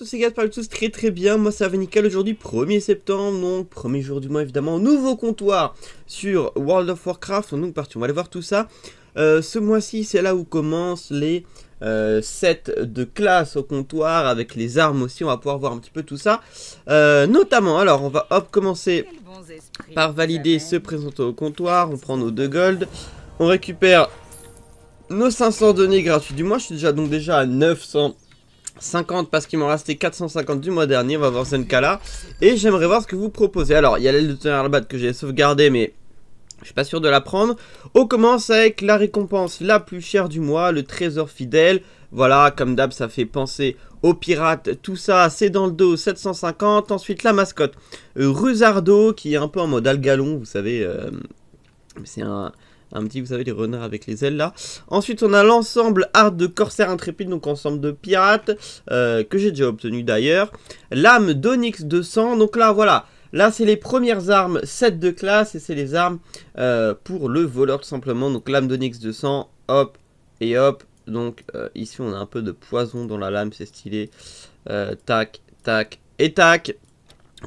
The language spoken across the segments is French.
tous, les gars, tous très très bien. Moi, ça va nickel aujourd'hui, 1er septembre, donc premier jour du mois évidemment. Nouveau comptoir sur World of Warcraft. Donc, parti, on va aller voir tout ça. Euh, ce mois-ci, c'est là où commencent les euh, sets de classe au comptoir avec les armes aussi. On va pouvoir voir un petit peu tout ça. Euh, notamment, alors, on va hop commencer par valider se présenter au comptoir. On prend nos deux gold. On récupère nos 500 données gratuites du mois. Je suis déjà donc déjà à 900 50 parce qu'il m'en restait 450 du mois dernier, on va voir là, Et j'aimerais voir ce que vous proposez. Alors, il y a l'aile de batte que j'ai sauvegardé, mais je suis pas sûr de la prendre. On commence avec la récompense la plus chère du mois, le trésor fidèle. Voilà, comme d'hab, ça fait penser aux pirates. Tout ça, c'est dans le dos, 750. Ensuite, la mascotte, euh, Ruzardo qui est un peu en mode Algalon, vous savez. Euh, c'est un, un petit, vous savez, les renards avec les ailes là. Ensuite, on a l'ensemble art de corsaire intrépide, donc ensemble de pirates, euh, que j'ai déjà obtenu d'ailleurs. L'âme d'Onyx de sang, donc là, voilà. Là, c'est les premières armes 7 de classe et c'est les armes euh, pour le voleur tout simplement. Donc l'âme d'Onyx de 200, hop et hop. Donc euh, ici, on a un peu de poison dans la lame, c'est stylé. tac, tac et tac.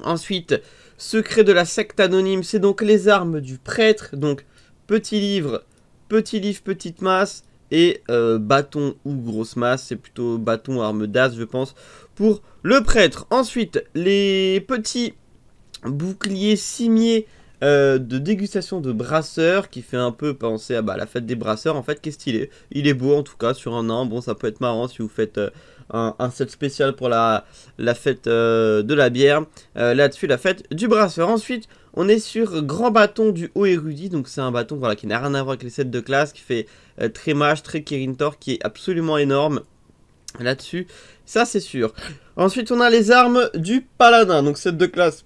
Ensuite, secret de la secte anonyme, c'est donc les armes du prêtre. Donc Petit livre, petit livre, petite masse. Et euh, bâton ou grosse masse, c'est plutôt bâton, arme d'as, je pense, pour le prêtre. Ensuite, les petits boucliers cimiers euh, de dégustation de brasseurs qui fait un peu penser à bah, la fête des brasseurs. En fait, qu'est-ce qu'il est, il, est beau en tout cas sur un an. Bon, ça peut être marrant si vous faites euh, un, set spécial pour la, la fête euh, de la bière. Euh, là-dessus, la fête du brasseur. Ensuite, on est sur grand bâton du haut érudit, donc c'est un bâton voilà, qui n'a rien à voir avec les sets de classe, qui fait euh, très mage, très Kirintor, qui est absolument énorme là-dessus, ça c'est sûr. Ensuite on a les armes du paladin, donc set de classe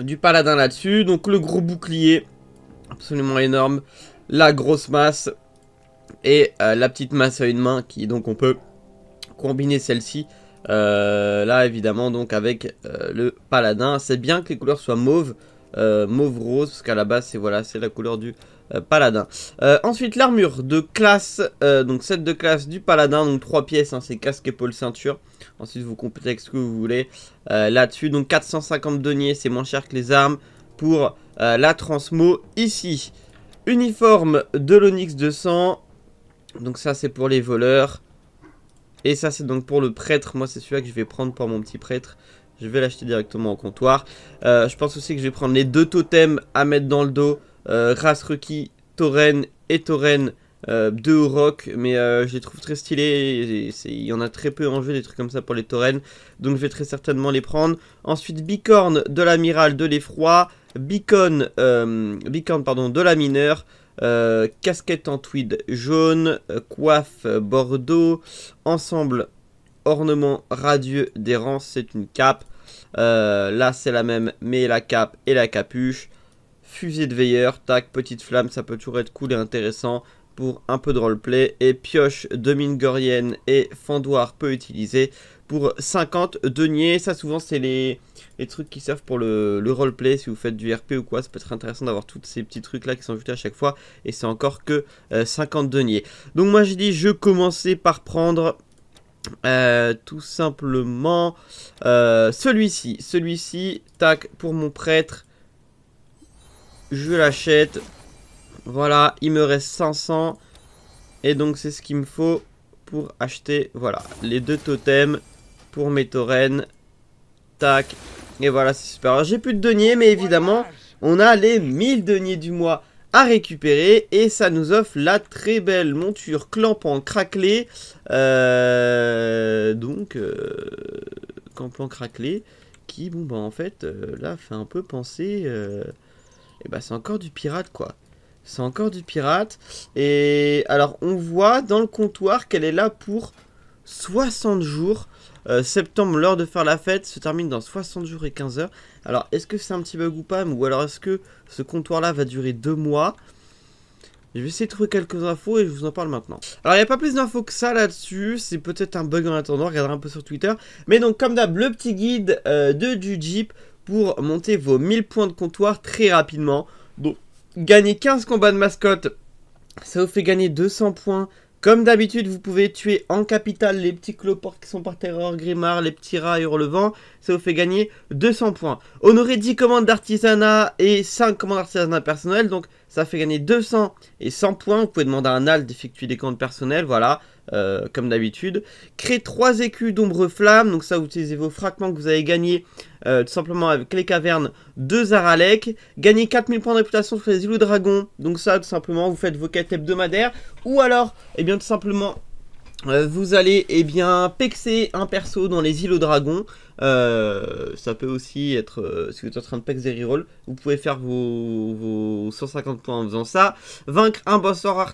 du paladin là-dessus, donc le gros bouclier, absolument énorme, la grosse masse, et la petite masse à une main qui donc on peut combiner celle-ci euh, là évidemment donc avec euh, le paladin. C'est bien que les couleurs soient mauve, euh, mauve rose parce qu'à la base c'est voilà c'est la couleur du paladin. ensuite l'armure de classe, donc celle de classe du paladin, donc trois pièces, hein, c'est casque, épaule, ceinture. Ensuite vous complétez avec ce que vous voulez là-dessus. Donc 450 deniers, c'est moins cher que les armes pour la transmo ici. Uniforme de l'Onyx 200, donc ça c'est pour les voleurs. Et ça, c'est donc pour le prêtre. Moi, c'est celui-là que je vais prendre pour mon petit prêtre. Je vais l'acheter directement au comptoir. Euh, je pense aussi que je vais prendre les deux totems à mettre dans le dos. Euh, requis, Tauren et Tauren. de euh, deux mais euh, je les trouve très stylés. Il y en a très peu en jeu, des trucs comme ça pour les tauren Donc je vais très certainement les prendre. Ensuite, bicorne de l'amiral de l'effroi. Bicorne, pardon, de la mineure. Euh, casquette en tweed jaune, coiffe bordeaux, ensemble ornement radieux d'errance, c'est une cape. Euh, là c'est la même, mais la cape et la capuche. Fusil de veilleur, tac, petite flamme, ça peut toujours être cool et intéressant pour un peu de roleplay et pioche de gorienne et fendoir Peut utiliser pour 50 deniers. Ça souvent c'est les, trucs qui servent pour le, le roleplay si vous faites du RP ou quoi. Ça peut être intéressant d'avoir tous ces petits trucs là qui sont ajoutés à chaque fois et c'est encore que 50 euh, deniers. Donc moi j'ai dit je commençais par prendre... Euh, tout simplement euh, celui-ci, celui-ci, tac, pour mon prêtre, je l'achète voilà, il me reste 500. Et donc c'est ce qu'il me faut pour acheter, voilà, les deux totems pour mes taurennes. Tac. Et voilà, c'est super. J'ai plus de deniers, mais évidemment, on a les 1000 deniers du mois à récupérer. Et ça nous offre la très belle monture clampant craquelé. Euh, donc, euh, clampant craquelé. Qui, bon, bah en fait, euh, là, fait un peu penser... et euh, eh bah c'est encore du pirate, quoi. C'est encore du pirate. Et alors, on voit dans le comptoir qu'elle est là pour 60 jours. Euh, septembre, l'heure de faire la fête, se termine dans 60 jours et 15 heures. Alors, est-ce que c'est un petit bug ou pas Ou alors, est-ce que ce comptoir-là va durer deux mois je vais essayer de trouver quelques infos et je vous en parle maintenant. Alors, il n'y a pas plus d'infos que ça là-dessus. C'est peut-être un bug en attendant. regardera un peu sur Twitter. Mais donc, comme d'hab, le petit guide euh, de du Jeep pour monter vos 1000 points de comptoir très rapidement. Donc, Gagner 15 combats de mascotte, ça vous fait gagner 200 points. Comme d'habitude, vous pouvez tuer en capital les petits cloportes qui sont par terreur, Grimard, les petits rats hurlevent. Ça vous fait gagner 200 points. Honoré 10 commandes d'artisanat et 5 commandes d'artisanat personnel. Donc ça fait gagner 200 et 100 points. Vous pouvez demander à un alt d'effectuer des commandes personnelles. Voilà. Euh, comme d'habitude. Créez 3 écus d'ombre flamme, donc ça vous utilisez vos fragments que vous avez gagnés euh, tout simplement avec les cavernes de Zaralek. Gagnez 4000 points de réputation sur les îlots dragons, donc ça tout simplement vous faites vos quêtes hebdomadaires. Ou alors, et eh bien tout simplement euh, vous allez eh bien pexer un perso dans les îles aux dragons. Euh, ça peut aussi être, euh, ce si vous êtes en train de pexer, vous pouvez faire vos, 150 points en faisant ça. Vaincre un boss hors,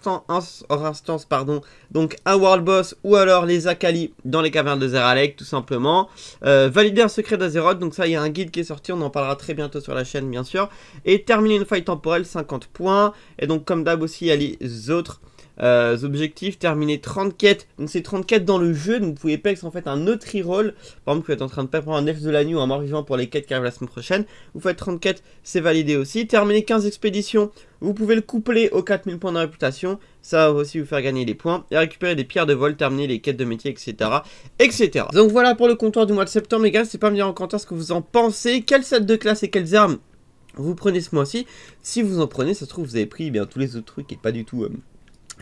hors instance, pardon, donc un world boss ou alors les Akali dans les cavernes de Zeralek tout simplement. valider un secret d'Azeroth, donc ça il y a un guide qui est sorti, on en parlera très bientôt sur la chaîne bien sûr. Et terminer une faille temporelle, 50 points. Et donc comme d'hab aussi il y a les autres... Euh, objectifs, terminer 30 quêtes. Donc c'est 30 quêtes dans le jeu, donc vous pouvez pex en fait un autre e-Roll Par exemple, vous êtes en train de prendre un F de l'agneau ou un mort pour les quêtes qui arrivent la semaine prochaine. Vous faites 30 quêtes, c'est validé aussi. Terminer 15 expéditions, vous pouvez le coupler aux 4000 points de réputation. Ça va aussi vous faire gagner des points. Et récupérer des pierres de vol, terminer les quêtes de métier, etc. etc. Donc voilà pour le comptoir du mois de septembre, les gars. C'est pas me dire en commentaire ce que vous en pensez. Quelle set de classe et quelles armes vous prenez ce mois-ci Si vous en prenez, ça se trouve, vous avez pris eh bien tous les autres trucs et pas du tout... Euh,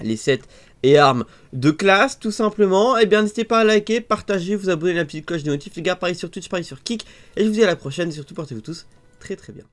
les sets et armes de classe tout simplement. Et eh bien n'hésitez pas à liker, partager, vous abonner à la petite cloche des notifs. Les gars, pareil sur Twitch, pareil sur Kick. Et je vous dis à la prochaine et surtout portez-vous tous très très bien.